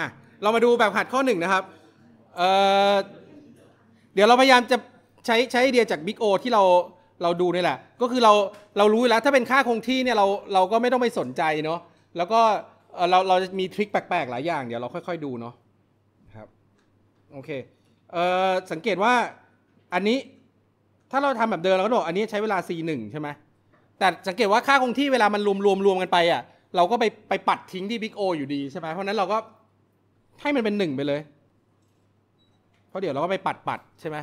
่ะ เรามาดูแบบหัดข้อหนึ่งนะครับเเดี๋ยวเราพยายามจะใช้ใช้ไอเดียจาก Big O ที่เราเราดูนี่แหละ ก็คือเราเรารู้แล้วถ้าเป็นค่าคงที่เนี่ยเราเราก็ไม่ต้องไปสนใจเนาะ แล้วก็เราเราจะมีทริคแปลกๆหลายอย่างเดี๋ยวเราค่อยๆดูเนาะ ครับ โอเคเออสังเกตว่าอันนี้ถ้าเราทำแบบเดิมเราก็บอกอันนี้ใช้เวลา C1 ใช่ไหมแต่สังเกตว่าค่าคงที่เวลามันรวมรวมรวมกันไปอ่ะ เราก็ไปไปปัดทิ้งที่ Big O อยู่ดีใช่ไหมเพราะนั้นเราก็ให้มันเป็นหนึ่งไปเลย เพราะเดี๋ยวเราก็ไปปัดปัดใช่ไหม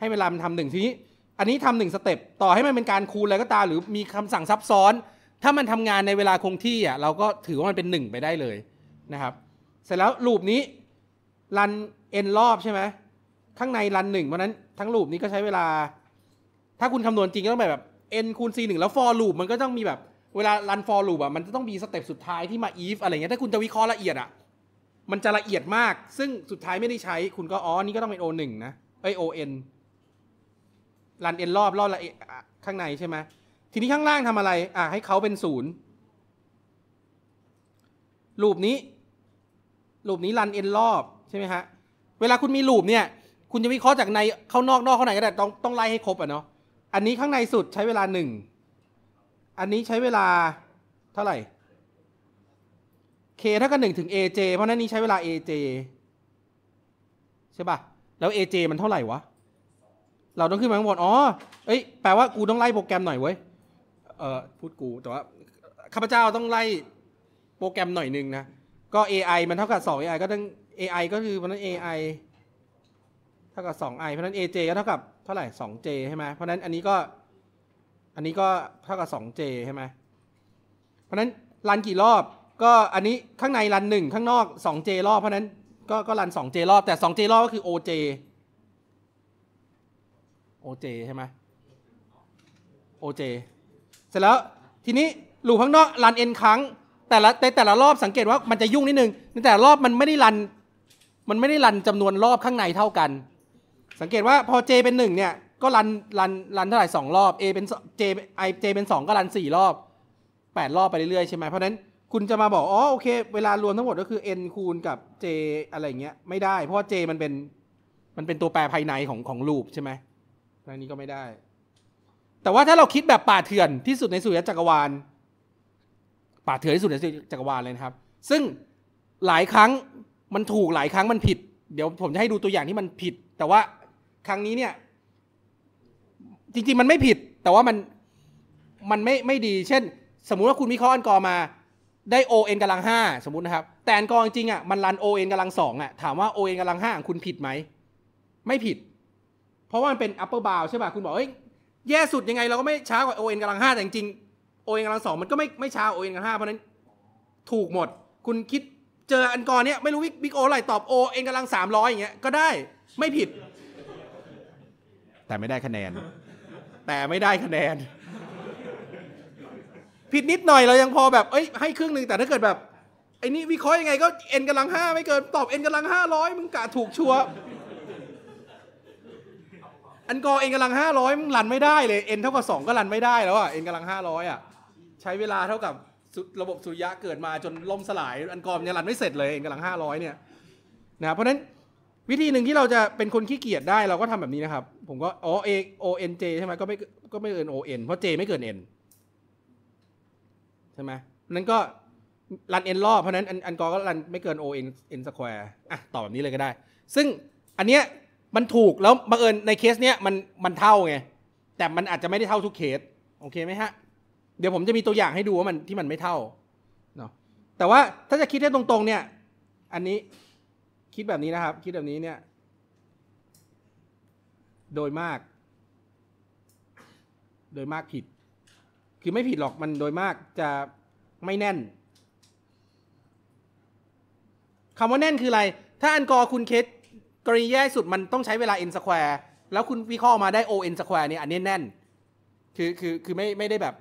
ให้เวลามันทำหนึ่งทีนี้ อันนี้ทำหนึ่งสเต็ป ต่อให้มันเป็นการคูณอะไรก็ตามหรือมีคำสั่งซับซ้อน ถ้ามันทำงานในเวลาคงที่อ่ะ เราก็ถือว่ามันเป็นหนึ่งไปได้เลยนะครับ เสร็จแล้วลูปนี้รัน n รอบใช่ไหม ข้างในรันหนึ่งเพราะนั้นทั้งลูปนี้ก็ใช้เวลา ถ้าคุณคำนวณจริงก็ต้องแบบ n คูณ c งแล้ว for ์ลูปมันก็ต้องมีแบบ เวลารัน for ์ลูปอ่ะ มันจะต้องมีสเต็ปสุดท้ายที่มา if อะไรเงี้ย ถ้าคุณจะวิเคราะห์ละเอียดอ่ะมันจะละเอียดมาก ซึ่งสุดท้ายไม่ได้ใช้ คุณก็อ๋อ นี่ก็ต้องเป็น O1 นะเอ้ย ON รัน n รอบ รอบละข้างในใช่ไหม ทีนี้ข้างล่างทำอะไร อ่ะ ให้เขาเป็นศูนย์ลูปนี้ลูปนี้รัน n รอบ ใช่ไหมฮะ เวลาคุณมีลูปเนี่ย คุณจะวิเคราะห์จากใน เข้านอก นอก เข้าหนก็ได้ ต้องต้องไล่ให้ครบอ่ะเนาะ อันนี้ข้างในสุดใช้เวลาหนึ่งอันนี้ใช้เวลาเท่าไหร่ k เท่ากับหนึ่งถึง aj เพราะนั้นนี้ใช้เวลา aj ใช่ป่ะ แล้ว aj มันเท่าไหร่วะเราต้องขึ้นมาข้างบนอ๋อเอ้ยแปลว่ากูต้องไล่โปรแกรมหน่อยเว้ยเออพูดกูแต่ว่าข้าพเจ้าต้องไล่โปรแกรมหน่อยนึงนะก็ ai มันเท่ากับ 2 ai ก็ต้อง ai ก็คือเพราะนั้น ai เท่ากับ2 i เพราะนั้น aj ก็เท่ากับเท่าไหร่2 j ใช่ไหมเพราะนั้นอันนี้ก็ อันนี้ก็เท่ากับ 2 j ใช่ไหมเพราะนั้นรันกี่รอบก็อันนี้ข้างในรันหนึ่งข้างนอก 2J รอบเพราะนั้นก็ก็รัน 2J รอบ แต่ 2J รอบก็คือ OJ OJ ใช่ไหม OJ เสร็จแล้วทีนี้ลูกข้างนอกรัน n ครั้ง แต่ละแต่แต่ละรอบสังเกตว่ามันจะยุ่งนิดนึงในแต่ละรอบมันไม่ได้รัน มันไม่ได้รันจำนวนรอบข้างในเท่ากัน สังเกตว่าพอ J เป็น 1 เนี่ย ก็รันรันรันเท่าไหร่2รอบ A เป็น J I J เป็น 2 ก็รัน4รอบ8รอบไปเรื่อยๆใช่ไหมเพราะนั้นคุณจะมาบอกอ๋อโอเค เวลารวมทั้งหมดก็คือ n คูณกับ j อะไรเงี้ยไม่ได้ เพราะ j มันเป็นมันเป็นตัวแปรภายในของของรูปใช่ไหมทานนี้ก็ไม่ได้ แต่ว่าถ้าเราคิดแบบป่าเถื่อนที่สุดในสุริยจักรวาล ป่าเถื่อนที่สุดในสุริยจักรวาลเลยครับ ซึ่งหลายครั้งมันถูกหลายครั้งมันผิด เดี๋ยวผมจะให้ดูตัวอย่างที่มันผิด แต่ว่าครั้งนี้เนี่ย จริงๆมันไม่ผิด แต่ว่ามันมันไม่ไม่ดี เช่น สมมุติว่าคุณมีข้ออันกอมาได้ on กำลังห้าสมมตินะครับ แต่อันกองจริงอ่ะมันรัน on กำลังสองอ่ะถามว่า on กำลังห้าคุณผิดไหม ไม่ผิด เพราะว่ามันเป็น upper bound ใช่ป่ะคุณบอกเอ้ยแย่สุดยังไงเราก็ไม่ช้ากว่า on กำลังห้าแต่จริง on กำลังสองมันก็ไม่ไม่ช้า on กำลังห้าเพราะนั้นถูกหมด คุณคิดเจออันกรเนี้ยไม่รู้บิ๊กโออะไรตอบ on กำลังสามร้อยอย่างเงี้ยก็ได้ ไม่ผิด แต่ไม่ได้คะแนน แต่ไม่ได้คะแนนผิดนิดหน่อยเรายังพอแบบเอ้ยให้ครึ่งหนึ่งแต่ถ้าเกิดแบบไอ้นี่วิเคราะห์ยังไงก็เอ็นกำลังห้าไม่เกินตอบเอ็นกำลังห้าร้อยมึงกะถูกชัวอันกอเอ็นกำลังห้าร้อยมึงรันไม่ได้เลยเอ็นเท่ากับสองก็รันไม่ได้แล้วอ่ะเอ็นกำลังห้าร้อยอ่ะใช้เวลาเท่ากับระบบสุริยะเกิดมาจนล่มสลาย อันกอมันยังรันไม่เสร็จเลยเอ็นกำลังห้าร้อยเนี่ยนะเพราะนั้นวิธีหนึ่งที่เราจะเป็นคนขี้เกียจได้เราก็ทำแบบนี้นะครับผมก็อ๋อเอโอเอ็นเจใช่ไหมก็ไม่ก็ไม่เกินโอเอ็นเพราะเจไม่เกินเอ็นใช่ไหมนั้นก็รันเอ็นรอบเพราะนั้น อันกอก็รันไม่เกิน O n นสแควร์อ่ะตอบแบบนี้เลยก็ได้ ซึ่งอันเนี้ยมันถูก แล้วบังเอิญในเคสเนี้ยมันมันเท่า ไง แต่มันอาจจะไม่ได้เท่าทุกเคส โอเคไหมฮะ เดี๋ยวผมจะมีตัวอย่างให้ดูว่ามันที่มันไม่เท่า เนาะแต่ว่าถ้าจะคิดได้ตรงๆเนี่ยอันนี้คิดแบบนี้นะครับ คิดแบบนี้เนี่ยโดยมาก โดยมากผิดคือไม่ผิดหรอกมันโดยมากจะไม่แน่นคำว่าแน่นคืออะไรถ้าอันกอคุณคิดกรณีแย่สุด มันต้องใช้เวลา n square แล้วคุณวิเคราะห์มาได้ o n square เนี่ยอันนี้แน่น คือคือคือไม่ไม่ได้แบบ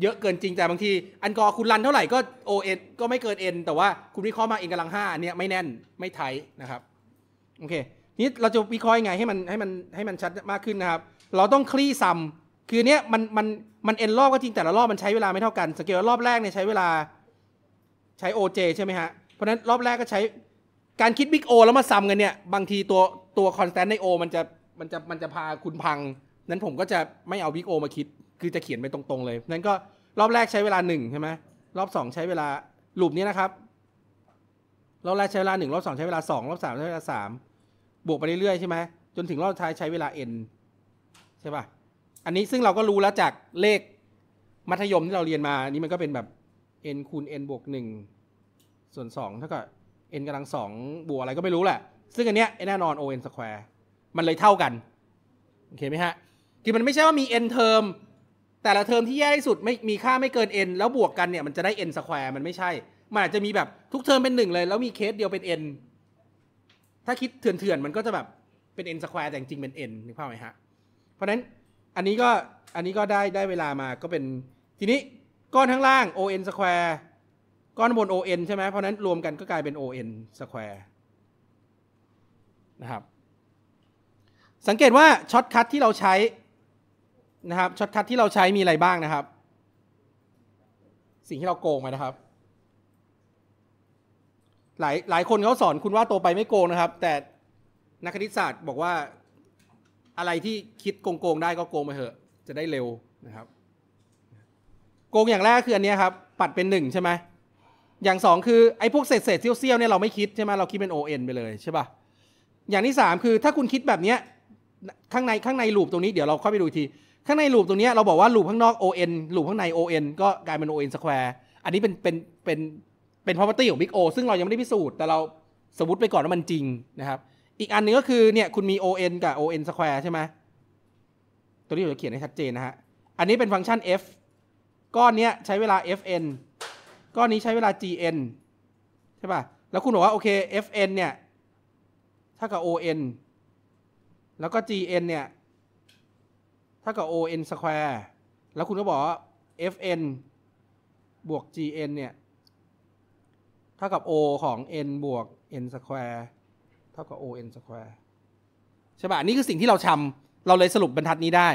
เยอะเกินจริงแต่บางที อันกอคุณรันเท่าไหร่ก็ o n ก็ไม่เกิน n แต่ว่าคุณวิเคราะห์มา n กำลังห้าอันเนี้ยไม่แน่นไม่ไทยนะครับโอเคนี้เราจะวิเคราะห์ยังไงให้มันให้มันให้มันชัดมากขึ้นนะครับ เราต้องคลี่ซ้ำคือเนี้ยมันมันมันเอ็นรอบก็จริงแต่ละรอบมันใช้เวลาไม่เท่ากันสเกลรอบแรกเนี่ยใช้เวลา ใช้ OJ ใช่ไหมฮะ เพราะนั้นรอบแรกก็ใช้การคิดบิ๊กโอแล้วมาซ้ำกันเนี่ย บางทีตัวตัวคอนสแตนต์ในโอมันจะมันจะมันจะพาคุณพัง นั้นผมก็จะไม่เอาบิ๊กโอมาคิดคือจะเขียนไปตรงๆเลย นั้นก็รอบแรกใช้เวลาหนึ่งใช่ไหมรอบสองใช้เวลาหลุมนี้นะครับรอบแรกใช้เวลาหนึ่งรอบสองใช้เวลาสองรอบสามใช้เวลาสามบวกไปเรื่อยๆใช่ไหมจนถึงรอบท้ายใช้เวลา n ใช่ป่ะอันนี้ซึ่งเราก็รู้แล้วจากเลข มัธยมที่เราเรียนมาอันนี้มันก็เป็นแบบ n คูณ n บวกหนึ่งส่วนสองเท่ากับ n กำลังสองบวกอะไรก็ไม่รู้แหละ ซึ่งอันเนี้ยแน่นอน o n สแควร์มันเลยเท่ากัน โอเคไหมฮะ คือมันไม่ใช่ว่ามี n เทอมแต่ละเทอมที่แย่ที่สุดไม่มีค่าไม่เกิน n แล้วบวกกันเนี่ย มันจะได้ n สแควร์มันไม่ใช่ มันอาจจะมีแบบทุกเทอมเป็นหนึ่งเลย แล้วมีเคสเดียวเป็น n ถ้าคิดเถื่อน ๆ มันก็จะแบบเป็น n สแควร์แต่จริงเป็น n นึกภาพไหมฮะ เพราะฉะนั้นอันนี้ก็อันนี้ก็ได้ได้เวลามาก็เป็นทีนี้ก้อนข้างล่าง on square ก้อนบน on ใช่ไหมเพราะนั้นรวมกันก็กลายเป็น on square นะครับสังเกตว่าช็อตคัทที่เราใช้นะครับช็อตคัทที่เราใช้มีอะไรบ้างนะครับ สิ่งที่เราโกงไปนะครับ หลายหลายคนเขาสอนคุณว่าโตไปไม่โกงนะครับ แต่ นักคณิตศาสตร์บอกว่าอะไรที่คิดโกงๆได้ก็โกงไปเถอะจะได้เร็วนะครับ โกงอย่างแรกคืออันนี้ครับปัดเป็นหนึ่งใช่ไหมอย่างสองคือไอ้พวกเศษเศษเซี่ยวๆเนี่ยเราไม่คิดใช่ไหมเราคิดเป็น ON ไปเลยใช่ป่ะอย่างที่สามคือถ้าคุณคิดแบบเนี้ยข้างในข้างในลูปตรงนี้เดี๋ยวเราเข้าไปดูทีข้างในลูปตรงนี้เราบอกว่าลูปข้างนอก ON ลูปข้างใน ON ก็กลายเป็น ON สแควร์อันนี้เป็นเป็นเป็นเป็น property ของ Big O ซึ่งเรายังไม่ได้พิสูจน์แต่เราสมมติไปก่อนว่ามันจริงนะครับอีกอันนึงก็คือเนี่ยคุณมี on กับ on square ใช่ไหม ตัวนี้เราจะเขียนให้ชัดเจนนะฮะ อันนี้เป็นฟังก์ชัน f ก้อนเนี้ยใช้เวลา fn ก้อนนี้ใช้เวลา gn ใช่ป่ะ แล้วคุณบอกว่าโอเค fn เนี่ยเท่ากับ on แล้วก็ gn เนี่ยเท่ากับ on square แล้วคุณก็บอกว่า fn บวก gn เนี่ยเท่ากับ o ของ n บวก n square เท่ากับ on square ใช่ป่ะนี่คือสิ่งที่เราทำเราเลยสรุปบรรทัดนี้ได้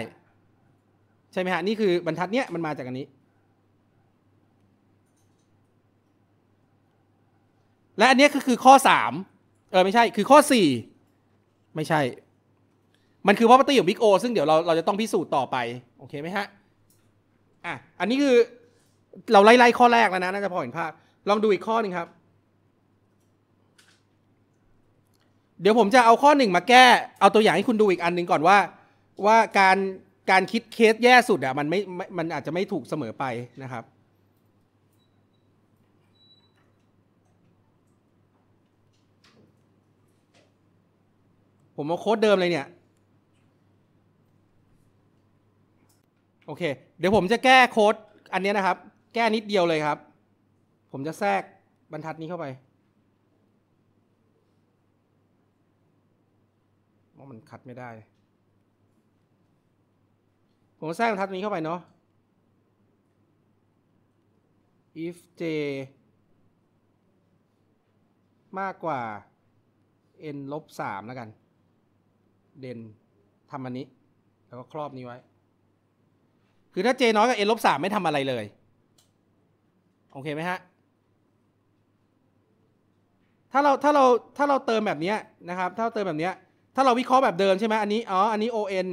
ใช่ไหมฮะนี่คือบรรทัดเนี้ยมันมาจากอันนี้ และอันนี้ก็คือข้อ3เออไม่ใช่คือข้อ 4 ไม่ใช่ มันคือ property ของ big O ซึ่งเดี๋ยวเราเราจะต้องพิสูจน์ต่อไปโอเคไหมฮะอ่ะอันนี้คือเราไล่ๆข้อแรกแล้วนะน่าจะพอเห็นภาพลองดูอีกข้อหนึ่งครับเดี๋ยวผมจะเอาข้อหนึ่งมาแก้ เอาตัวอย่างให้คุณดูอีกอันหนึ่งก่อนว่า ว่าการการคิดเคสแย่สุดอ่ะมันไม่ มันอาจจะไม่ถูกเสมอไปนะครับ ผมเอาโค้ดเดิมเลยเนี่ยโอเค เดี๋ยวผมจะแก้โค้ดอันนี้นะครับ แก้นิดเดียวเลยครับ ผมจะแทรกบรรทัดนี้เข้าไปวพราะมันคัดไม่ได้ ผมแทรบรรทัดนี้เข้าไปเนาะ if j มากกว่า n ลบสามแล้วกัน เด่นทำอันนี้ แล้วก็ครอบนี้ไว้ คือถ้า j น้อยกว่า n ลบสามไม่ทำอะไรเลย โอเคไหมฮะ ถ้าเราถ้าเราถ้าเราเติมแบบนี้นะครับ ถ้าเราเติมแบบนี้ถ้าเราวิเคราะห์แบบเดิมใช่ไหมอันนี้อ๋ออันนี้ on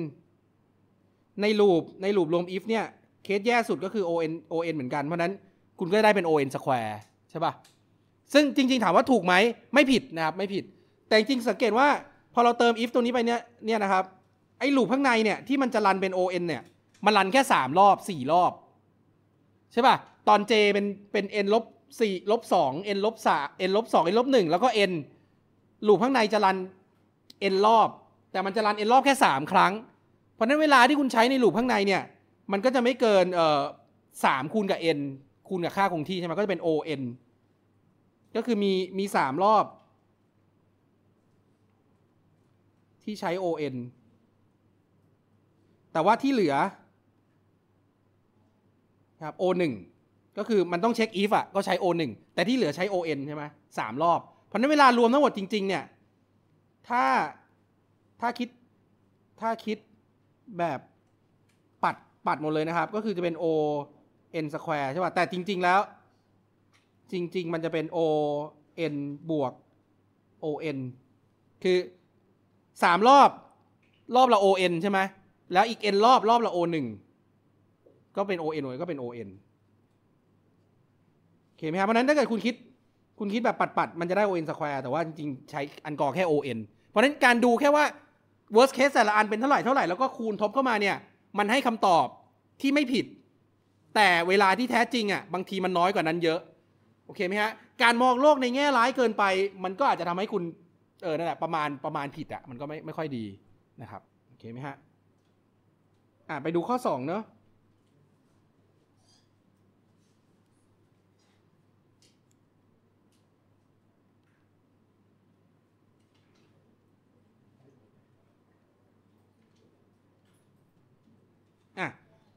ในลูป ในลูปรวม if เนี่ยเคสแย่สุดก็คือ on on เหมือนกัน เพราะนั้นคุณก็ได้เป็น on square ใช่ปะ่ะ ซึ่งจริง ๆ ถามว่าถูกไหม ไม่ผิดนะครับ ไม่ผิด แต่จริงสังเกตว่า พอเราเติม if ตัวนี้ไปเนี่ยเนี่ยนะครับ ไอ้ลูปข้างในเนี่ย ที่มันจะรันเป็น on เนี่ยมันรันแค่3รอบ4 รอบใช่ป่ะตอน j เป็นเป็น n ลบ4ลบ2 n ลบ3 n ลบ2 n ลบ1แล้วก็ n ลูปข้างในจะรัน n รอบ แต่มันจะรัน n รอบแค่ 3 ครั้งเพราะนั้นเวลาที่คุณใช้ในลูปข้างในเนี่ยมันก็จะไม่เกินเอ่อสามคูณกับ n คูณกับค่าคงที่ใช่ไหมก็จะเป็น o n ก็คือมีมีสามรอบ ที่ใช้ o n แต่ว่าที่เหลือครับ o 1 ก็คือมันต้องเช็ค if อ่ะก็ใช้ o 1 แต่ที่เหลือใช้ o n ใช่ไหมสามรอบ เพราะนั้นเวลารวมทั้งหมดจริงๆเนี่ยถ้าถ้าคิดถ้าคิดแบบปัดปัดหมดเลยนะครับ ก็คือจะเป็น O n square ใช่ป่ะแต่จริงๆแล้ว จริงๆมันจะเป็น O n บวก O n คือสามรอบรอบละ O n ใช่ไหมแล้วอีก n รอบรอบละ O หนึ่งก็เป็น O n ยก็เป็น O n ้าใจไหมครับเพราะนั้นถ้าเกิดคุณคิดคุณคิดแบบปัดปัดมันจะได้ O n square แต่ว่าจริงๆใช้อันกอแค่ O n เพราะฉะนั้นการดูแค่ว่า worst case แต่ละอันเป็นเท่าไหร่เท่าไหร่ แล้วก็คูณทบเข้ามาเนี่ย มันให้คำตอบที่ไม่ผิด แต่เวลาที่แท้จริงอ่ะบางทีมันน้อยกว่านั้นเยอะโอเคไหมฮะการมองโลกในแง่ร้ายเกินไป มันก็อาจจะทำให้คุณเออนั่นแหละประมาณประมาณผิดอ่ะมันก็ไม่ไม่ค่อยดีนะครับโอเคไหมฮะอ่าไปดูข้อสองเนาะ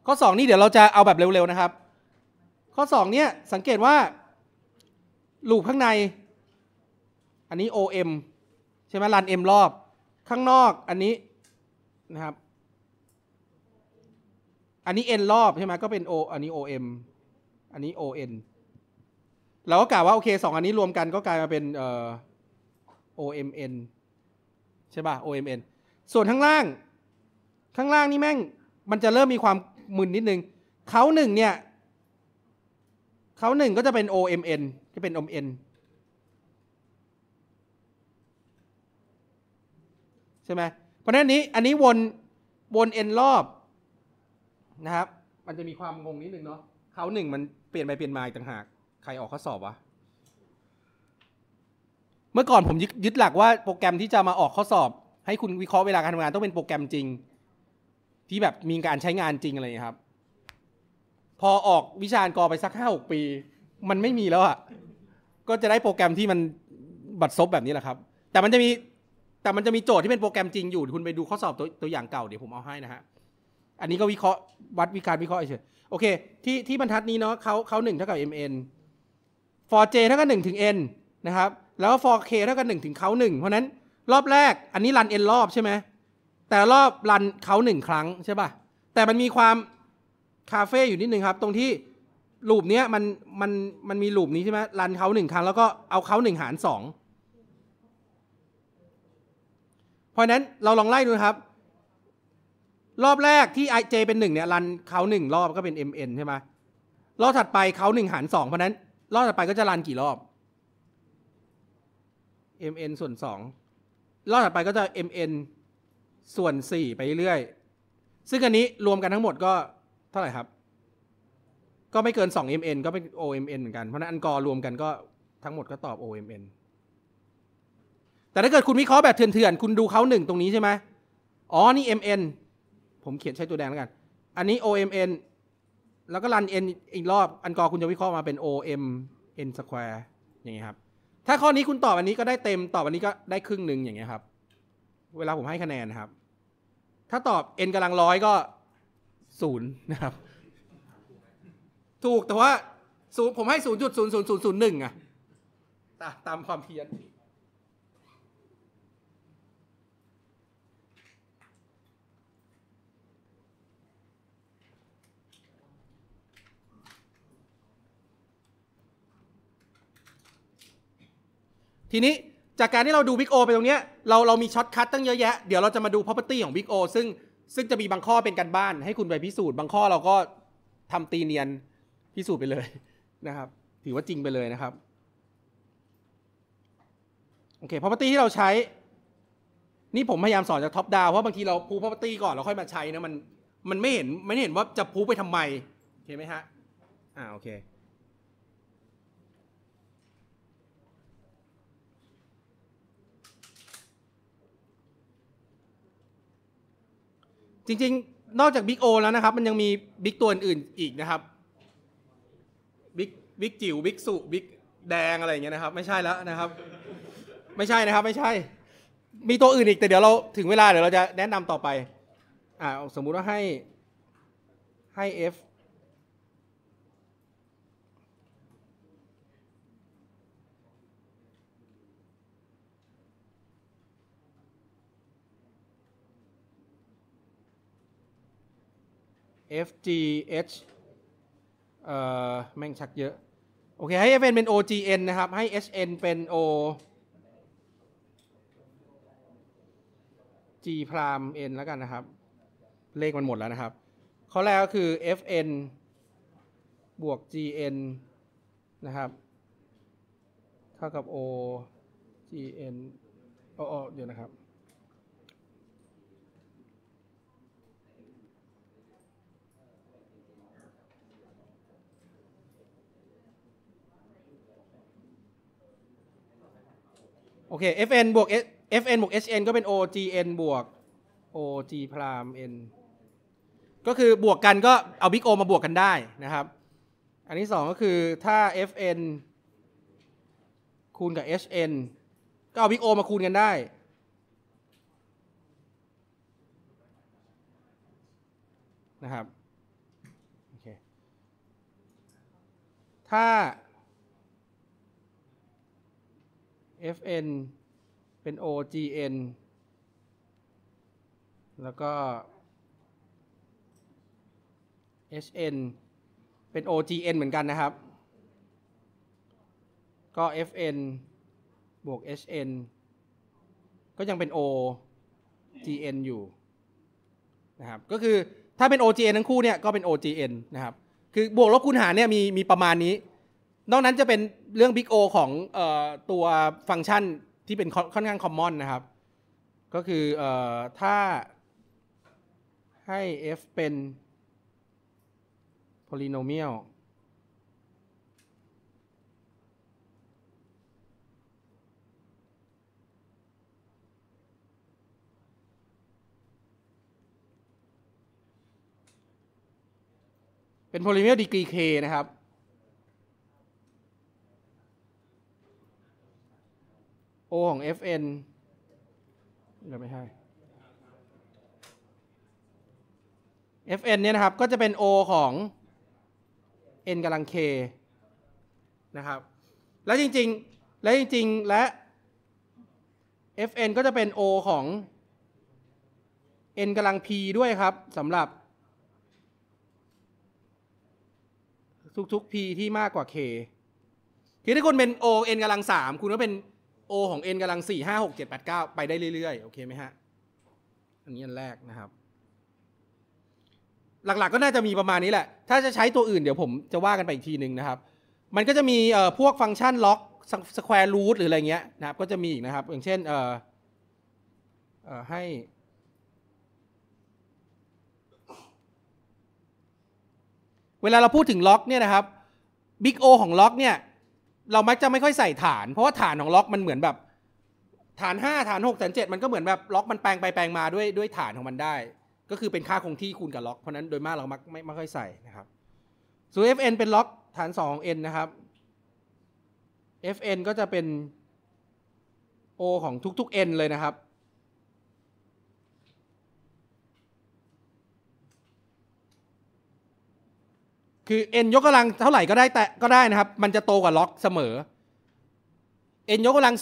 ข้อ2นี่เดี๋ยวเราจะเอาแบบเร็วๆนะครับข้อ2เนี่ยสังเกตว่าลูปข้างใน อันนี้ OM ใช่ไหมรัน M รอบข้างนอกอันนี้นะครับอันนี้ N รอบใช่ไหมก็เป็น O อันนี้ OM อันนี้ ON เราก็กล่าวว่าโอเคสองอันนี้รวมกันก็กลายมาเป็นเอ่อ OMN ใช่ป่ะ OMN ส่วนข้างล่างข้างล่างนี่แม่งมันจะเริ่มมีความมึนนิดนึงเขาหนึ่งเนี่ยเขาหนึ่งก็จะเป็น OMN จะเป็น OMN ใช่ไหมเพราะนั้นนี้อันนี้วนวน n รอบนะครับ มันจะมีความงงนิดนึงเนาะเขาหนึ่งมันเปลี่ยนไปเปลี่ยนมาต่างหากใครออกข้อสอบวะ เมื่อก่อนผมยึดหลักว่าโปรแกรมที่จะมาออกข้อสอบ ให้คุณวิเคราะห์เวลาการทำงานต้องเป็นโปรแกรมจริงที่แบบมีการใช้งานจริงอะไรอย่างี้ครับ พอออกวิชากอไปสักห้าหกปี มันไม่มีแล้วอ่ะก็จะได้โปรแกรมที่มันบัดซบแบบนี้แหละครับ แต่มันจะมีแต่มันจะมีโจทย์ที่เป็นโปรแกรมจริงอยู่ คุณไปดูข้อสอบตัวตัวอย่างเก่าเดี๋ยวผมเอาให้นะฮะอันนี้ก็วิเคราะห์วัดวิการวิเคราะห์เฉยโอเค ที่ที่บรรทัดนี้เนาะเขาเขาหนึ่งเท่ากับ mn for j เท่ากับหนึ่งถึง n นะครับแล้ว for k เท่ากับหนึ่งถึงเขาหนึ่งเพราะนั้น รอบแรก อันนี้รัน n รอบใช่ไหมแต่รอบรันเขาหนึ่งครั้งใช่ป่ะ แต่มันมีความคาเฟ่อยู่นิดนึงครับ ตรงที่ลูปเนี้ยมันมันมันมีลูปนี้ใช่ไหมรันเขาหนึ่งครั้งแล้วก็เอาเขาหนึ่งหารสองเพราะนั้นเราลองไล่ดูครับ รอบแรกที่ไอเจเป็นหนึ่งเนี่ยรันเขาหนึ่งรอบก็เป็น m นใช่ไหมรอบถัดไปเขาหนึ่งหารสองเพราะนั้น รอบถัดไปก็จะรันกี่รอบ mn ส่วนสองรอบถัดไปก็จะ mn ส่วน 4 ไปเรื่อยซึ่งอันนี้รวมกันทั้งหมดก็เท่าไหร่ครับ ก็ไม่เกิน2 mn ก็เป็น omn เหมือนกันเพราะนั้นอันกอรวมกันก็ทั้งหมดก็ตอบ omn แต่ถ้าเกิดคุณวิเคราะห์แบบเถื่อนๆ คุณดูเขาหนึ่งตรงนี้ใช่ไหมอ๋อ นี่ mn ผมเขียนใช้ตัวแดงแล้วกัน อันนี้ omn แล้วก็รัน n อีกรอบอันกอคุณจะวิเคราะห์มาเป็น om n square อย่างนงี้ครับถ้าข้อนี้คุณตอบอันนี้ก็ได้เต็มตอบอันนี้ก็ได้ครึ่งหนึ่งอย่างนงี้ครับเวลาผมให้คะแนนนะครับ ถ้าตอบ n กำลังร้อยก็ศูนย์นะครับ ถูกแต่ว่าศูนย์ผมให้ศูนย์จุดศูนย์ศูนย์ศูนย์ศูนย์หนึ่งอะตามความเพี้ยน ทีนี้จากการที่เราดูบิ๊กโอไปตรงเนี้ยเราเรามีช็อตคัตตั้งเยอะแยะเดี๋ยวเราจะมาดู property ของบิ๊กโอซึ่งซึ่งจะมีบางข้อเป็นการบ้านให้คุณไปพิสูจน์บางข้อเราก็ทำตีเนียนพิสูจน์ไปเลยนะครับ ถือว่าจริงไปเลยนะครับโอเค property ที่เราใช้ นี่ผมพยายามสอนจากท็อปดาวเพราะบางทีเราพู property ก่อนเราค่อยมาใช้นะมันมันไม่เห็นไม่เห็นว่าจะพูไปทำไมโอเคไหมฮะอ่าโอเคจริง ๆ นอกจากบิ๊กโอแล้วนะครับ มันยังมีบิ๊กตัวอื่นอีกนะครับบิ๊กบิ๊กจิ๋วบิ๊กสุบิ๊กแดงอะไรอย่างเงี้ยนะครับ ไม่ใช่แล้วนะครับไม่ใช่นะครับไม่ใช่มีตัวอื่นอีกแต่เดี๋ยวเราถึงเวลาเดี๋ยวเราจะแนะนำต่อไปอ่าสมมุติว่าให้ให้ f FGH เอ่อแม่งชักเยอะ โอเค ให้ FN เป็น OGN นะครับ ให้ HN เป็น O G พราม N แล้วกันนะครับ เลขมันหมดแล้วนะครับข้อแรกก็คือ FN บวก GN นะครับเท่ากับ O GN ๋อ้เดี๋ยวนะครับโอเค fn บวก fn บวก hn ก็เป็น ogn บวก og พราม n ก็คือบวกกันก็เอาบิ๊กโอมาบวกกันได้นะครับ อันที่สองก็คือถ้า fn คูณกับ hn ก็เอาบิ๊กโอมาคูณกันได้นะครับโอเคถ้า fn เป็น ogn แล้วก็ hn เป็น ogn เหมือนกันนะครับ ก็ fn บวก hn ก็ยังเป็น ogn อยู่นะครับ ก็คือถ้าเป็น ogn ทั้งคู่เนี่ยก็เป็น ogn นะครับ คือบวกลบคูณหารเนี่ยมีมีประมาณนี้นอกนั้นจะเป็นเรื่อง Big O ของออตัวฟังก์ชันที่เป็นค่อนข้างคอมมอนนะครับ ก็คืออถ้าให้ f เป็น polynomial เป็น o l ลิเมียลดีกรี e k นะครับของ fn เดีไม่ใช่ fn เนี่ยนะครับ ก็จะเป็น o ของ n กำลัง k นะครับ แล้วจริงๆและจริงๆ และ fn ก็จะเป็น o ของ n กำลัง p ด้วยครับสำหรับ ทุกๆ p ที่มากกว่า k คือถ้าคุณเป็น o n กำลังสามคุณก็เป็น O ของ n กำลัง4 5 6 7 8 9 ไปได้เรื่อย ๆ โอเคไหมฮะ อันนี้อันแรกนะครับ หลัก ๆ ก็น่าจะมีประมาณนี้แหละ ถ้าจะใช้ตัวอื่นเดี๋ยวผมจะว่ากันไปอีกทีหนึ่งนะครับ มันก็จะมีพวกฟังก์ชันล็อกสแควร์รูทหรืออะไรเงี้ยนะครับก็จะมีอีกนะครับอย่างเช่นเอ่อเอ่อให้เวลาเราพูดถึงล็อกเนี่ยนะครับบิ๊กโอของล็อกเนี่ยเรามักจะไม่ค่อยใส่ฐาน เพราะว่าฐานของล็อกมันเหมือนแบบ ฐานห้าฐานหกฐานเจ็ดมันก็เหมือนแบบล็อกมันแปลงไปแปลงมาด้วยด้วยฐานของมันได้ ก็คือเป็นค่าคงที่คูณกับล็อกเพราะนั้นโดยมากเรามักไม่ไม่ค่อยใส่นะครับ ส่วน fn เป็นล็อกฐานงของ n นะครับ fn ก็จะเป็น o ของทุกๆ n เลยนะครับคือ n ยกกำลังเท่าไหร่ก็ได้แต่ก็ได้นะครับ มันจะโตกว่าล็อกเสมอ n ยกกำลัง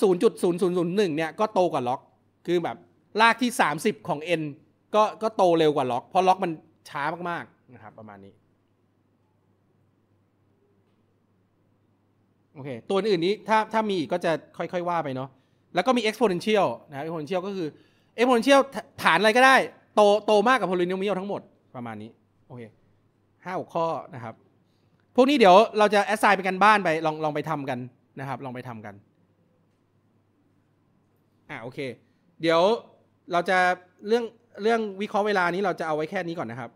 0.0001เนี่ยก็โตกว่าล็อกคือแบบลากที่ 30 ของ n ก็ก็โตเร็วกว่าล็อกเพราะล็อกมันช้ามากๆนะครับประมาณนี้โอเค ตัวอื่นนี้ ถ้าถ้ามีก็จะค่อยๆ ว่าไปเนาะแล้วก็มี exponential นะ exponential ก็คือ exponential ฐานอะไรก็ได้โตโตมากกับ polynomial ทั้งหมดประมาณนี้โอเคห้าข้อนะครับ พวกนี้เดี๋ยวเราจะแอสไซน์เป็นกันบ้านไปลองลองไปทำกันนะครับลองไปทำกัน อ่าโอเค เดี๋ยวเราจะเรื่องเรื่องวิเคราะห์เวลานี้เราจะเอาไว้แค่นี้ก่อนนะครับ